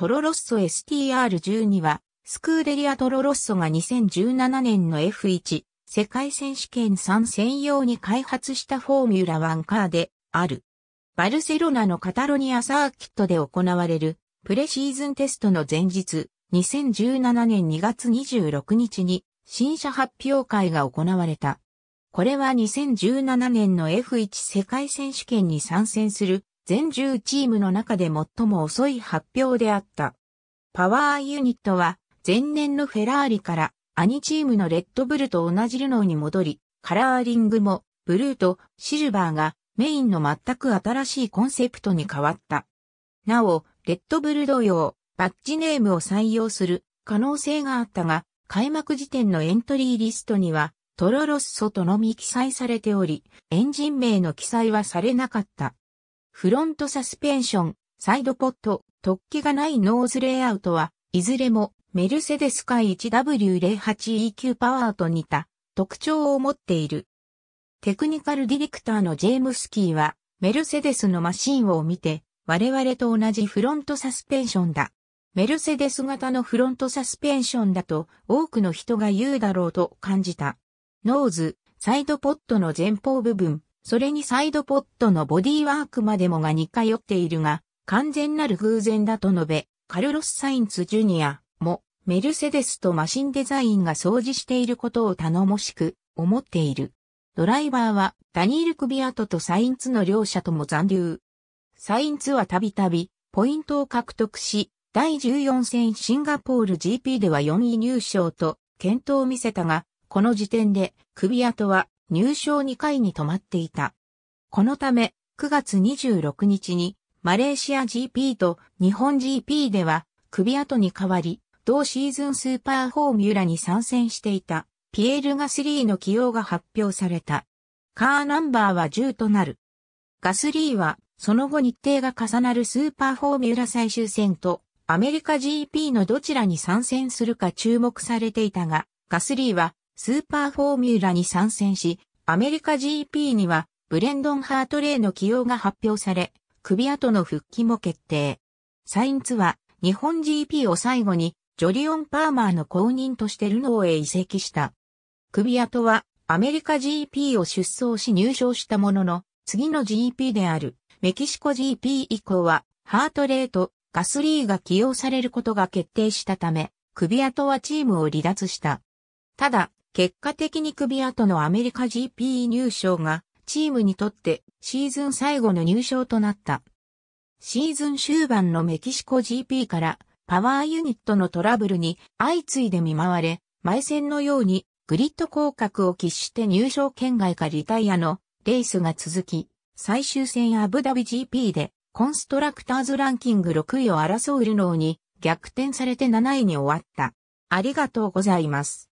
トロロッソ STR12 は、スクーデリアトロロッソが2017年の F1 世界選手権3専用に開発したフォーミュラ1カーである。バルセロナのカタロニアサーキットで行われるプレシーズンテストの前日、2017年2月26日に新車発表会が行われた。これは2017年の F1 世界選手権に参戦する全10チームの中で最も遅い発表であった。パワーユニットは前年のフェラーリから兄チームのレッドブルと同じルノーに戻り、カラーリングもブルーとシルバーがメインの全く新しいコンセプトに変わった。なお、レッドブル同様、バッジネームを採用する可能性があったが、開幕時点のエントリーリストには、トロロッソとのみ記載されており、エンジン名の記載はされなかった。フロントサスペンション、サイドポット、突起がないノーズレイアウトは、いずれもメルセデス海 1W08EQ パワーと似た特徴を持っている。テクニカルディレクターのジェームスキーは、メルセデスのマシンを見て、我々と同じフロントサスペンションだ。メルセデス型のフロントサスペンションだと多くの人が言うだろうと感じた。ノーズ、サイドポットの前方部分、それにサイドポットのボディワークまでもが似通っているが、完全なる偶然だと述べ、カルロス・サインツ・ジュニアも、メルセデスとマシンデザインが掃除していることを頼もしく思っている。ドライバーはダニール・クビアトとサインツの両者とも残留。サインツはたびたびポイントを獲得し、第14戦シンガポール GP では4位入賞と健闘を見せたが、この時点でクビアトは入賞2回に止まっていた。このため、9月26日に、マレーシア GP と日本 GP では、首跡に代わり、同シーズンスーパーフォーミュラに参戦していた、ピエール・ガスリーの起用が発表された。カーナンバーは10となる。ガスリーは、その後日程が重なるスーパーフォーミュラ最終戦と、アメリカ GP のどちらに参戦するか注目されていたが、ガスリーはスーパーフォーミュラに参戦し、アメリカ GP にはブレンドン・ハートレイの起用が発表され、首跡の復帰も決定。サインツは日本 GP を最後にジョリオン・パーマーの公認としてルノーへ移籍した。首跡はアメリカ GP を出走し入賞したものの、次の GP であるメキシコ GP 以降はハートレイとガスリーが起用されることが決定したため、首跡はチームを離脱した。ただ、結果的に首跡のアメリカ GP 入賞がチームにとってシーズン最後の入賞となった。シーズン終盤のメキシコ GP からパワーユニットのトラブルに相次いで見舞われ、前線のようにグリッド広角を喫して入賞圏外かリタイアのレースが続き、最終戦アブダビ GP でコンストラクターズランキング6位を争うルノーに逆転されて7位に終わった。ありがとうございます。